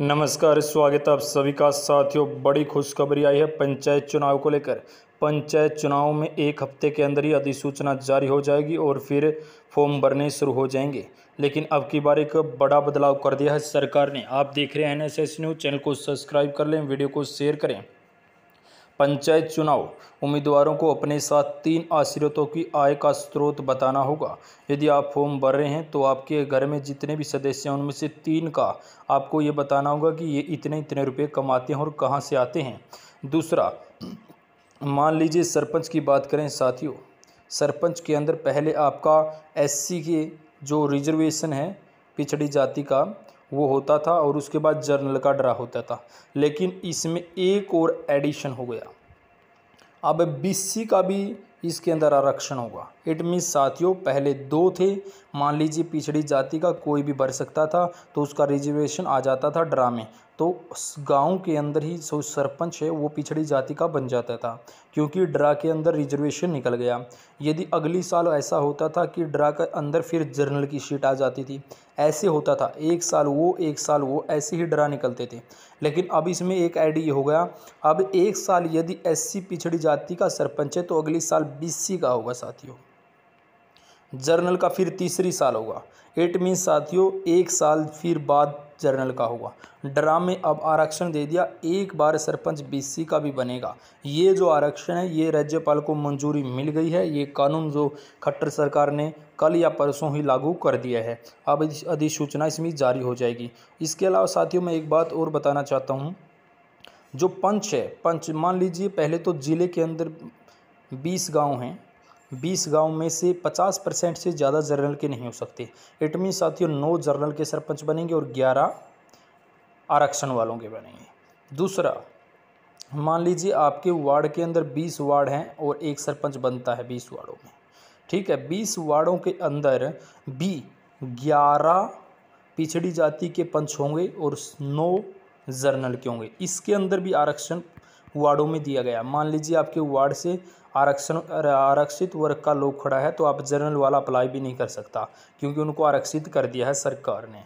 नमस्कार स्वागत है आप सभी का साथियों बड़ी खुशखबरी आई है पंचायत चुनाव को लेकर पंचायत चुनाव में एक हफ्ते के अंदर ही अधिसूचना जारी हो जाएगी और फिर फॉर्म भरने शुरू हो जाएंगे लेकिन अब की बार एक बड़ा बदलाव कर दिया है सरकार ने आप देख रहे हैं एन न्यूज़ चैनल को सब्सक्राइब कर लें वीडियो को शेयर करें पंचायत चुनाव उम्मीदवारों को अपने साथ तीन आश्रितों की आय का स्रोत बताना होगा यदि आप फॉर्म भर रहे हैं तो आपके घर में जितने भी सदस्य हैं उनमें से तीन का आपको ये बताना होगा कि ये इतने इतने रुपये कमाते हैं और कहाँ से आते हैं दूसरा मान लीजिए सरपंच की बात करें साथियों सरपंच के अंदर पहले आपका एस के जो रिजर्वेशन है पिछड़ी जाति का वो होता था और उसके बाद जर्नल का ड्रा होता था लेकिन इसमें एक और एडिशन हो गया अब बीसी का भी इसके अंदर आरक्षण होगा इट मीन्स साथियों पहले दो थे मान लीजिए पिछड़ी जाति का कोई भी भर सकता था तो उसका रिजर्वेशन आ जाता था ड्रा में तो उस गांव के अंदर ही जो सरपंच है वो पिछड़ी जाति का बन जाता था क्योंकि ड्रा के अंदर रिजर्वेशन निकल गया यदि अगली साल ऐसा होता था कि ड्रा के अंदर फिर जर्नल की सीट आ जाती थी ऐसे होता था एक साल वो एक साल वो ऐसे ही ड्रा निकलते थे लेकिन अब इसमें एक आईडी हो गया अब एक साल यदि एससी पिछड़ी जाति का सरपंच है तो अगली साल बीसी का होगा साथियों जर्नल का फिर तीसरी साल होगा एट मीन्स साथियों एक साल फिर बाद जर्नल का होगा ड्रामे में अब आरक्षण दे दिया एक बार सरपंच बीसी का भी बनेगा ये जो आरक्षण है ये राज्यपाल को मंजूरी मिल गई है ये कानून जो खट्टर सरकार ने कल या परसों ही लागू कर दिया है अब अधिसूचना इसमें जारी हो जाएगी इसके अलावा साथियों मैं एक बात और बताना चाहता हूँ जो पंच है पंच मान लीजिए पहले तो ज़िले के अंदर बीस गाँव हैं बीस गांव में से पचास परसेंट से ज़्यादा जर्नल के नहीं हो सकते इट मीन साथियों नौ जर्नल के सरपंच बनेंगे और ग्यारह आरक्षण वालों के बनेंगे दूसरा मान लीजिए आपके वार्ड के अंदर बीस वार्ड हैं और एक सरपंच बनता है बीस वार्डों में ठीक है बीस वार्डों के अंदर भी ग्यारह पिछड़ी जाति के पंच होंगे और नौ जर्नल के होंगे इसके अंदर भी आरक्षण वार्डों में दिया गया मान लीजिए आपके वार्ड से आरक्षण आरक्षित वर्ग का लोग खड़ा है तो आप जनरल वाला अप्लाई भी नहीं कर सकता क्योंकि उनको आरक्षित कर दिया है सरकार ने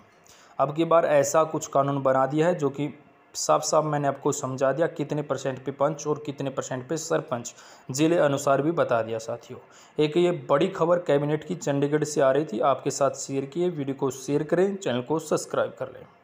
अब की बार ऐसा कुछ कानून बना दिया है जो कि साफ साफ मैंने आपको समझा दिया कितने परसेंट पे पंच और कितने परसेंट पे सरपंच जिले अनुसार भी बता दिया साथियों एक ये बड़ी खबर कैबिनेट की चंडीगढ़ से आ रही थी आपके साथ शेयर किए वीडियो को शेयर करें चैनल को सब्सक्राइब कर लें